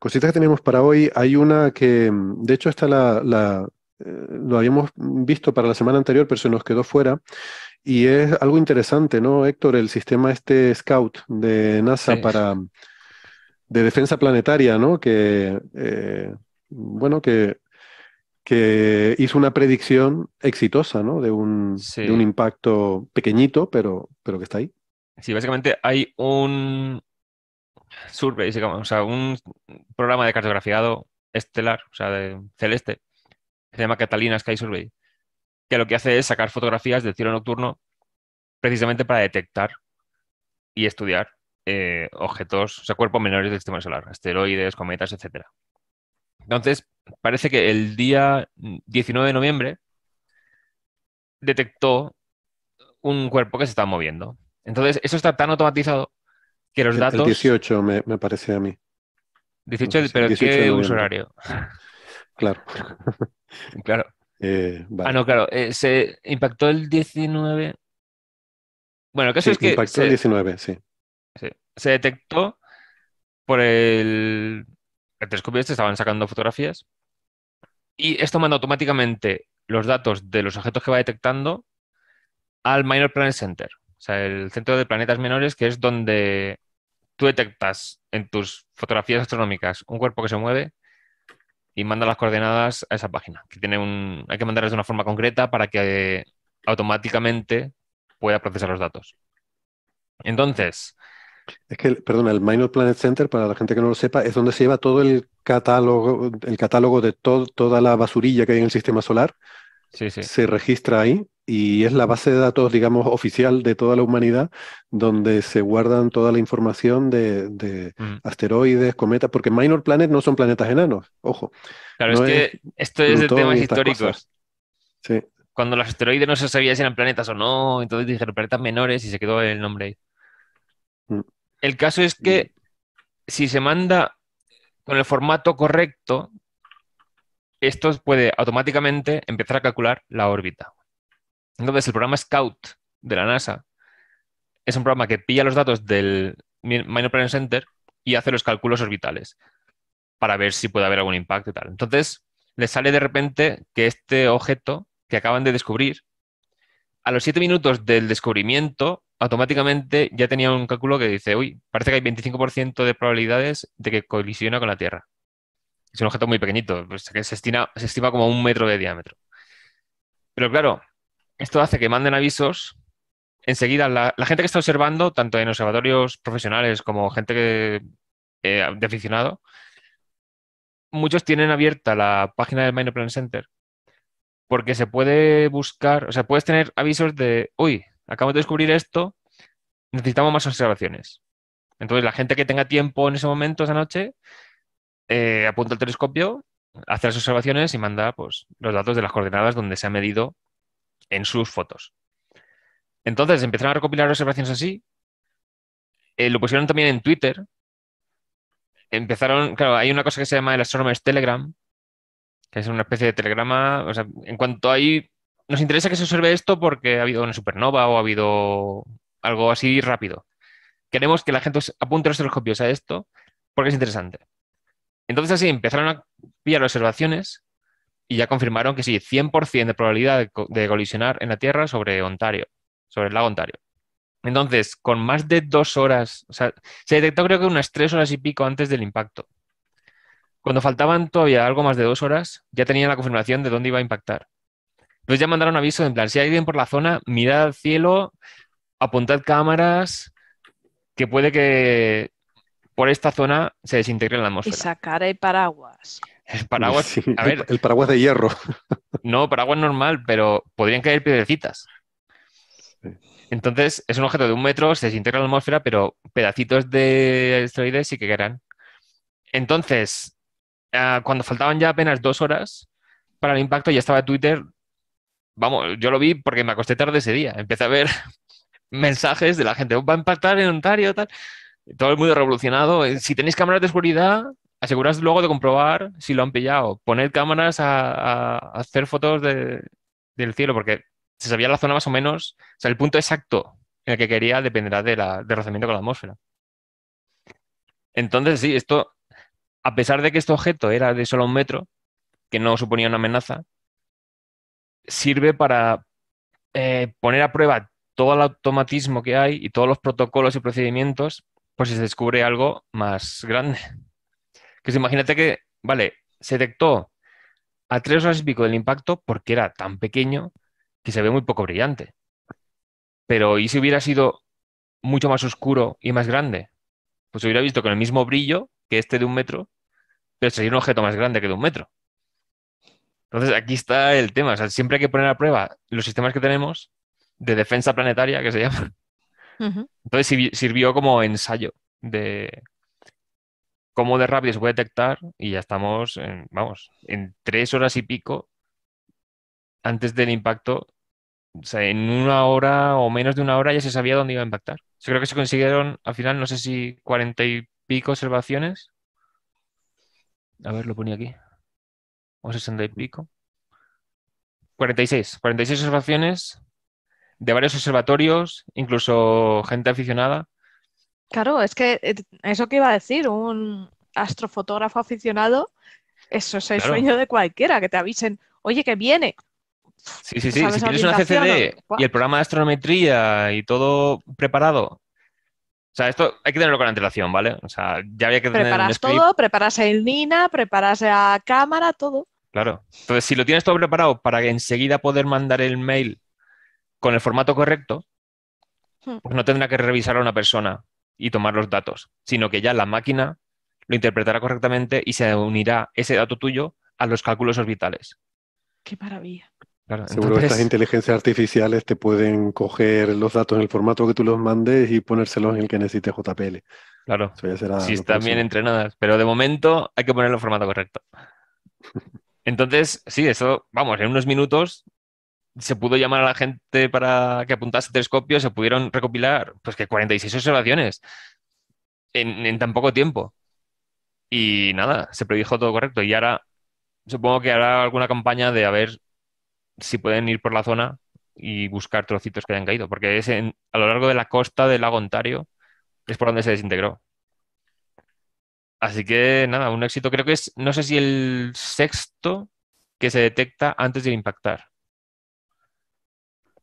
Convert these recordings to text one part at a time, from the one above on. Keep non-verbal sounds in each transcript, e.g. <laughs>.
Cositas que tenemos para hoy, hay una que, mm, de hecho, esta la, eh, lo habíamos visto para la semana anterior, pero se nos quedó fuera. Y es algo interesante, ¿no, Héctor? El sistema este Scout de NASA para de defensa planetaria, ¿no? Que eh, bueno, que, que, hizo una predicción exitosa, ¿no? De un, de un impacto pequeñito, pero, pero que está ahí. Sí, básicamente hay un, Survey, o sea, un programa de cartografiado estelar, o sea, de celeste, se llama Catalina Sky Survey, que lo que hace es sacar fotografías del cielo nocturno precisamente para detectar y estudiar eh, objetos, o sea, cuerpos menores del sistema solar, asteroides, cometas, etc. Entonces, parece que el día 19 de noviembre detectó un cuerpo que se estaba moviendo. Entonces, eso está tan automatizado que los datos... 18 me, parece a mí. 18, pero ¿qué usuario? Claro. <laughs> claro. Eh, ah, no, claro. Eh, se impactó el 19. Bueno, el caso es que. Impactó el 19, sí. Se detectó por el. El telescopio este estaban sacando fotografías. Y esto manda automáticamente los datos de los objetos que va detectando al Minor Planet Center. O sea, el centro de planetas menores, que es donde tú detectas en tus fotografías astronómicas un cuerpo que se mueve y manda las coordenadas a esa página. Que tiene un, hay que mandarlas de una forma concreta para que automáticamente pueda procesar los datos. Entonces. Es que, perdona, el Minor Planet Center, para la gente que no lo sepa, es donde se lleva todo el catálogo, el catálogo de toda la basurilla que hay en el sistema solar. Se registra ahí y es la base de datos, digamos, oficial de toda la humanidad, donde se guardan toda la información de, mm. asteroides, cometas, porque minor planet no son planetas enanos, ojo. Claro, es que esto es de temas históricos. Cuando los asteroides no se sabía si eran planetas o no, entonces dijeron planetas menores y se quedó el nombre ahí. Mm. El caso es que si se manda con el formato correcto, esto puede automáticamente empezar a calcular la órbita entonces, el programa Scout de la NASA es un programa que pilla los datos del Minor Planet Center y hace los cálculos orbitales para ver si puede haber algún impacto y tal. Entonces, le sale de repente que este objeto que acaban de descubrir, a los siete minutos del descubrimiento, automáticamente ya tenía un cálculo que dice, uy, parece que hay 25% de probabilidades de que colisiona con la Tierra. Es un objeto muy pequeñito, pues, se estima, se estima como un metro de diámetro. Pero claro, esto hace que manden avisos. Enseguida, la, gente que está observando, tanto en observatorios profesionales como gente eh, de aficionado, muchos tienen abierta la página del Minor Plan Center porque se puede buscar, o sea, puedes tener avisos de, uy, acabo de descubrir esto, necesitamos más observaciones. Entonces, la gente que tenga tiempo en ese momento, esa noche, eh, apunta el telescopio, hace las observaciones y manda pues, los datos de las coordenadas donde se ha medido en sus fotos. Entonces empezaron a recopilar observaciones así, eh, lo pusieron también en Twitter, empezaron, claro, hay una cosa que se llama el Astronomers Telegram, que es una especie de telegrama, o sea, en cuanto hay, nos interesa que se observe esto porque ha habido una supernova o ha habido algo así rápido. Queremos que la gente apunte los telescopios a esto porque es interesante. Entonces así empezaron a pillar observaciones y ya confirmaron que sí, 100% de probabilidad de, colisionar en la Tierra sobre Ontario, sobre el lago Ontario. Entonces, con más de dos horas, o sea, se detectó creo que unas tres horas y pico antes del impacto. Cuando faltaban todavía algo más de dos horas, ya tenían la confirmación de dónde iba a impactar. Entonces ya mandaron aviso en plan, si hay alguien por la zona, mirad al cielo, apuntad cámaras, que puede que por esta zona se desintegra en la atmósfera. Y sacaré paraguas. El paraguas, el paraguas de hierro. No, paraguas normal, pero podrían caer piedrecitas. Entonces, es un objeto de un metro, se desintegra en la atmósfera, pero pedacitos de asteroides sí que quedarán. Entonces, ah, cuando faltaban ya apenas dos horas para el impacto, ya estaba Twitter. Vamos, yo lo vi porque me acosté tarde ese día. Empecé a ver <laughs> mensajes de la gente, va a impactar en Ontario, tal todo el mundo revolucionado. Eh, si tenéis cámaras de seguridad, aseguras luego de comprobar si lo han pillado. Poner cámaras a, hacer fotos del cielo, porque se sabía la zona más o menos, o sea, el punto exacto en el que quería dependerá de del rozamiento con la atmósfera. Entonces, sí, esto, a pesar de que este objeto era de solo un metro, que no suponía una amenaza, sirve para eh, poner a prueba todo el automatismo que hay y todos los protocolos y procedimientos pues se descubre algo más grande. Que imagínate que, vale, se detectó a tres horas y pico del impacto porque era tan pequeño que se ve muy poco brillante. Pero ¿y si hubiera sido mucho más oscuro y más grande? Pues se hubiera visto con el mismo brillo que este de un metro, pero sería un objeto más grande que de un metro. Entonces, aquí está el tema. O sea, siempre hay que poner a prueba los sistemas que tenemos de defensa planetaria, que se llama, entonces sirvió como ensayo de cómo de rápido se puede detectar y ya estamos, en, vamos, en tres horas y pico antes del impacto. O sea, en una hora o menos de una hora ya se sabía dónde iba a impactar. Yo creo que se consiguieron, al final, no sé si cuarenta y pico observaciones. A ver, lo ponía aquí. O sesenta y pico. 46. 46 observaciones de varios observatorios, incluso gente aficionada. Claro, es que eh, eso que iba a decir, un astrofotógrafo aficionado, eso es el sueño de cualquiera, que te avisen, oye, que viene. Sí, sí, sí, si tienes una CCD y el programa de astronometría y todo preparado. O sea, esto hay que tenerlo con antelación, ¿vale? O sea, ya había que tener Preparas todo, preparas el NINA, preparas la cámara, todo. Claro. Entonces, si lo tienes todo preparado para que enseguida poder mandar el mail con el formato correcto, hmm. pues no tendrá que revisar a una persona y tomar los datos, sino que ya la máquina lo interpretará correctamente y se unirá ese dato tuyo a los cálculos orbitales. Qué maravilla. Seguro entonces... estas inteligencias artificiales te pueden coger los datos en el formato que tú los mandes y ponérselos en el que necesite JPL. Claro. si están bien entrenadas, pero de momento hay que ponerlo en formato correcto. <laughs> Entonces, sí, eso, vamos, en unos minutos se pudo llamar a la gente para que apuntase telescopio, se pudieron recopilar pues que 46 observaciones en, tan poco tiempo. Y nada, se predijo todo correcto. Y ahora supongo que hará alguna campaña de a ver si pueden ir por la zona y buscar trocitos que hayan caído, porque es a lo largo de la costa del lago Ontario, es por donde se desintegró. Así que nada, un éxito. Creo que es, no sé si el sexto que se detecta antes de impactar.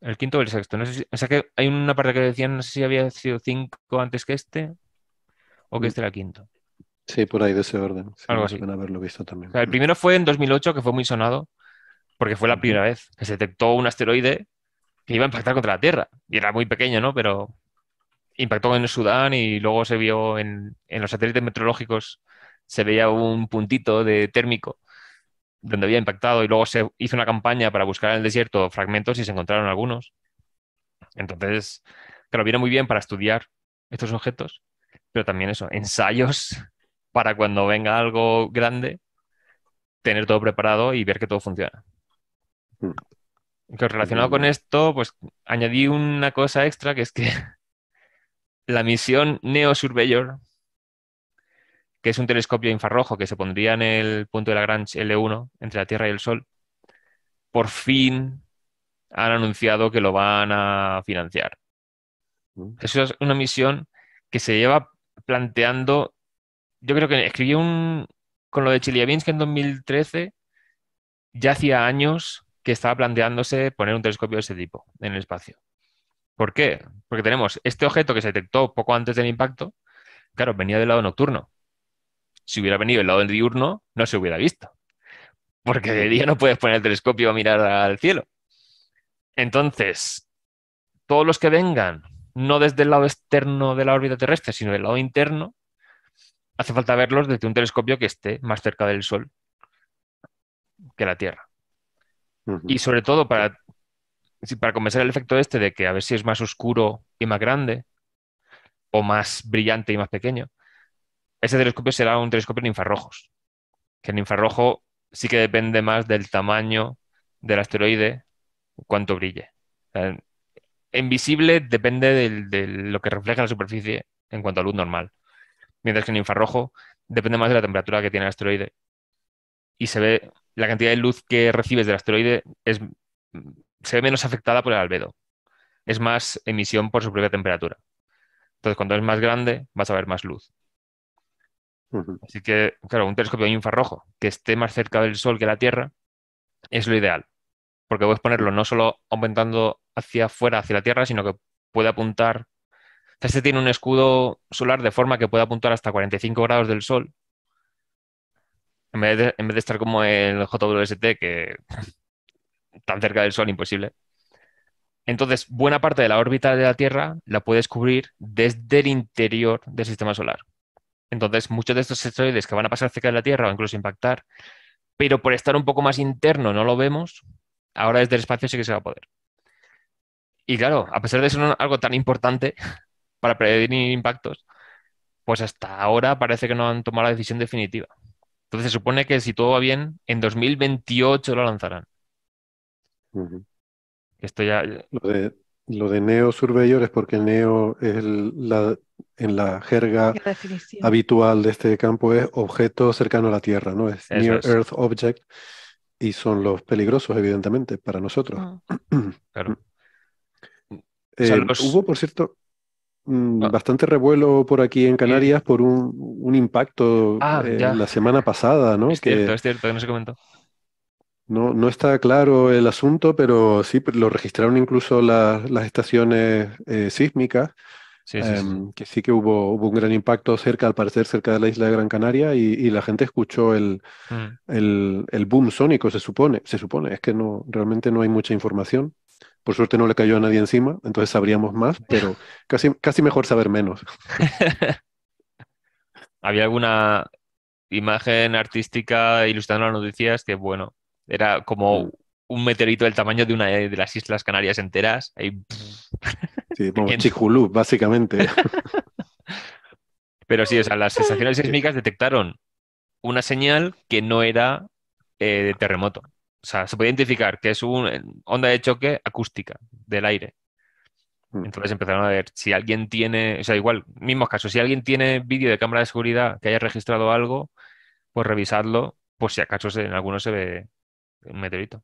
El quinto o el sexto. No sé o sea que hay una parte que decían, no sé si había sido cinco antes que este o que mm. este era quinto. Sí, por ahí de ese orden. Algo así. haberlo visto también. el primero fue en 2008, que fue muy sonado, porque fue la primera vez que se detectó un asteroide que iba a impactar contra la Tierra. Y era muy pequeño, ¿no? Pero impactó en el Sudán y luego se vio en, en los satélites meteorológicos, se veía un puntito de térmico donde había impactado y luego se hizo una campaña para buscar en el desierto fragmentos y se encontraron algunos. Entonces, claro, viene muy bien para estudiar estos objetos, pero también eso, ensayos <laughs> para cuando venga algo grande, tener todo preparado y ver que todo funciona. Hmm. relacionado con esto, pues añadí una cosa extra que es que <laughs> la misión Neo Surveyor que es un telescopio infrarrojo que se pondría en el punto de Lagrange L1 entre la Tierra y el Sol, por fin han anunciado que lo van a financiar. Mm. Eso es una misión que se lleva planteando, yo creo que escribí un, con lo de Chelyabinsk en 2013, ya hacía años que estaba planteándose poner un telescopio de ese tipo en el espacio. ¿Por qué? Porque tenemos este objeto que se detectó poco antes del impacto, claro, venía del lado nocturno si hubiera venido el lado diurno, no se hubiera visto. Porque de día no puedes poner el telescopio a mirar al cielo. Entonces, todos los que vengan, no desde el lado externo de la órbita terrestre, sino del lado interno, hace falta verlos desde un telescopio que esté más cerca del Sol que la Tierra. Y sobre todo para, para comenzar el efecto este de que a ver si es más oscuro y más grande, o más brillante y más pequeño, ese telescopio será un telescopio en infrarrojos, que en infrarrojo sí que depende más del tamaño del asteroide, cuánto brille. en visible depende de lo que refleja la superficie en cuanto a luz normal, mientras que en infrarrojo depende más de la temperatura que tiene el asteroide. Y se ve, la cantidad de luz que recibes del asteroide es, se ve menos afectada por el albedo. Es más emisión por su propia temperatura. Entonces, cuando es más grande, vas a ver más luz. Así que, claro, un telescopio infrarrojo que esté más cerca del Sol que la Tierra es lo ideal, porque puedes ponerlo no solo aumentando hacia afuera, hacia la Tierra, sino que puede apuntar. Este tiene un escudo solar de forma que puede apuntar hasta 45 grados del Sol, en vez de, en vez de estar como el JWST, que <laughs> tan cerca del Sol, imposible. Entonces, buena parte de la órbita de la Tierra la puedes cubrir desde el interior del sistema solar. Entonces, muchos de estos asteroides que van a pasar cerca de la Tierra o incluso impactar, pero por estar un poco más interno no lo vemos, ahora desde el espacio sí que se va a poder. Y claro, a pesar de ser algo tan importante <laughs> para prevenir impactos, pues hasta ahora parece que no han tomado la decisión definitiva. Entonces se supone que si todo va bien, en 2028 lo lanzarán. Esto ya... Lo de neo surveyor es porque neo es la, en la jerga habitual de este campo es objeto cercano a la Tierra, ¿no? Es Near Earth Object y son los peligrosos, evidentemente, para nosotros. Ah. <clears throat> claro. Eh, hubo, por cierto, mm, ah. bastante revuelo por aquí en Canarias por un, impacto ah, eh, la semana pasada, ¿no? Es cierto, es cierto, que no se comentó. No, está claro el asunto, pero sí, lo registraron incluso las estaciones eh, sísmicas, em, sí, que sí que hubo, hubo, un gran impacto cerca, al parecer, cerca de la isla de Gran Canaria, y, la gente escuchó mm. el, el, boom sónico, se supone, se supone, es que no, realmente no hay mucha información. Por suerte no le cayó a nadie encima, entonces sabríamos más, pero <laughs> casi, casi mejor saber menos. <laughs> Había alguna imagen artística ilustrando las noticias que, bueno, era como un meteorito del tamaño de una de las Islas Canarias enteras. Sí, <laughs> básicamente. <laughs> Pero sí, o sea, las sensaciones sísmicas detectaron una señal que no era eh, de terremoto. O sea, se puede identificar que es una onda de choque acústica del aire. Mm. Entonces empezaron a ver si alguien tiene, o sea, igual, mismos casos, si alguien tiene vídeo de cámara de seguridad que haya registrado algo, pues revisadlo, por si acaso en alguno se ve un meteorito